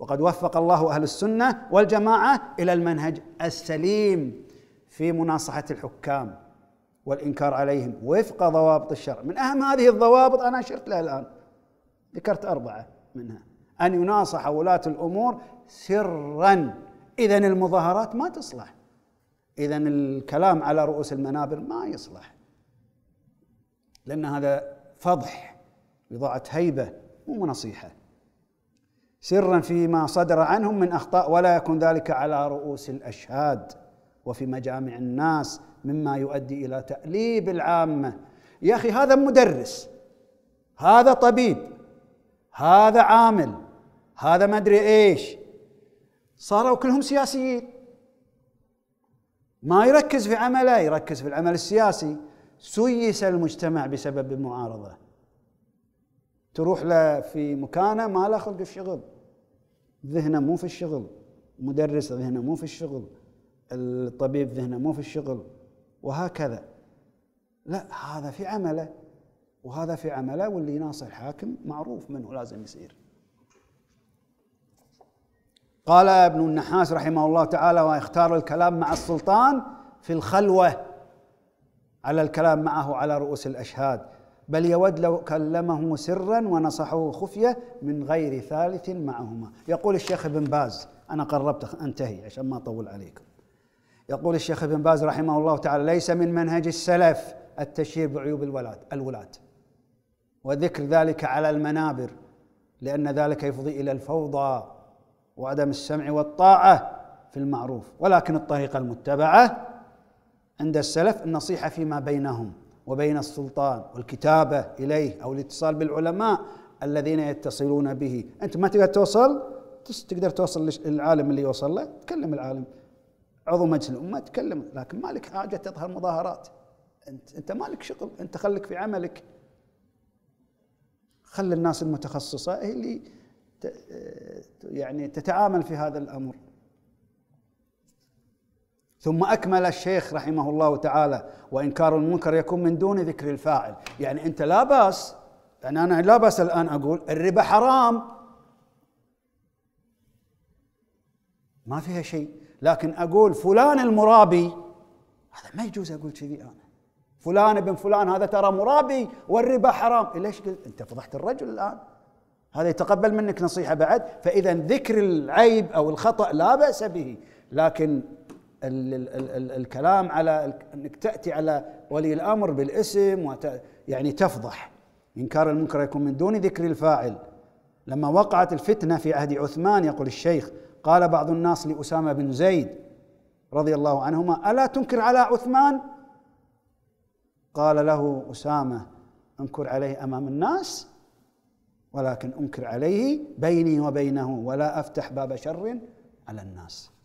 وقد وفق الله اهل السنه والجماعه الى المنهج السليم في مناصحه الحكام والانكار عليهم وفق ضوابط الشرع من اهم هذه الضوابط انا اشرت لها الان ذكرت اربعه منها ان يناصح ولاه الامور سرا اذا المظاهرات ما تصلح اذا الكلام على رؤوس المنابر ما يصلح لان هذا فضح بضاعه هيبه مو نصيحه سرا فيما صدر عنهم من اخطاء ولا يكون ذلك على رؤوس الاشهاد وفي مجامع الناس مما يؤدي الى تاليب العامه يا اخي هذا مدرس هذا طبيب هذا عامل هذا ما ادري ايش صاروا كلهم سياسيين ما يركز في عمله يركز في العمل السياسي سيس المجتمع بسبب المعارضه تروح له في مكانه ما له خلق الشغل ذهنه مو في الشغل مدرس ذهنه مو في الشغل الطبيب ذهنه مو في الشغل وهكذا لا هذا في عمله وهذا في عمله واللي ناصر الحاكم معروف منه لازم يصير قال ابن النحاس رحمه الله تعالى ويختار الكلام مع السلطان في الخلوه على الكلام معه على رؤوس الاشهاد بل يود لو كلمه سرا ونصحه خفية من غير ثالث معهما يقول الشيخ ابن باز أنا قربت أنتهي عشان ما أطول عليكم يقول الشيخ ابن باز رحمه الله تعالى ليس من منهج السلف التشهير بعيوب الولاة الولاة وذكر ذلك على المنابر لأن ذلك يفضي إلى الفوضى وعدم السمع والطاعة في المعروف ولكن الطريقة المتبعة عند السلف النصيحة فيما بينهم وبين السلطان والكتابة إليه أو الاتصال بالعلماء الذين يتصلون به أنت ما تقدر توصل تقدر توصل للعالم اللي يوصل له تكلم العالم عضو مجلس الأمة تكلم لكن ما لك حاجة تظهر مظاهرات أنت أنت ما لك شغل أنت خلك في عملك خلي الناس المتخصصة هي اللي يعني تتعامل في هذا الأمر ثم أكمل الشيخ رحمه الله تعالى وإنكار المنكر يكون من دون ذكر الفاعل يعني أنت لا بأس يعني أنا لا بأس الآن أقول الربا حرام ما فيها شيء لكن أقول فلان المرابي هذا ما يجوز أقول كذي أنا فلان ابن فلان هذا ترى مرابي والربا حرام ليش قلت أنت فضحت الرجل الآن هذا يتقبل منك نصيحة بعد فإذا ذكر العيب أو الخطأ لا بأس به لكن الكلام على انك تاتي على ولي الامر بالاسم وت يعني تفضح انكار المنكر يكون من دون ذكر الفاعل لما وقعت الفتنه في عهد عثمان يقول الشيخ قال بعض الناس لاسامه بن زيد رضي الله عنهما الا تنكر على عثمان قال له اسامه انكر عليه امام الناس ولكن انكر عليه بيني وبينه ولا افتح باب شر على الناس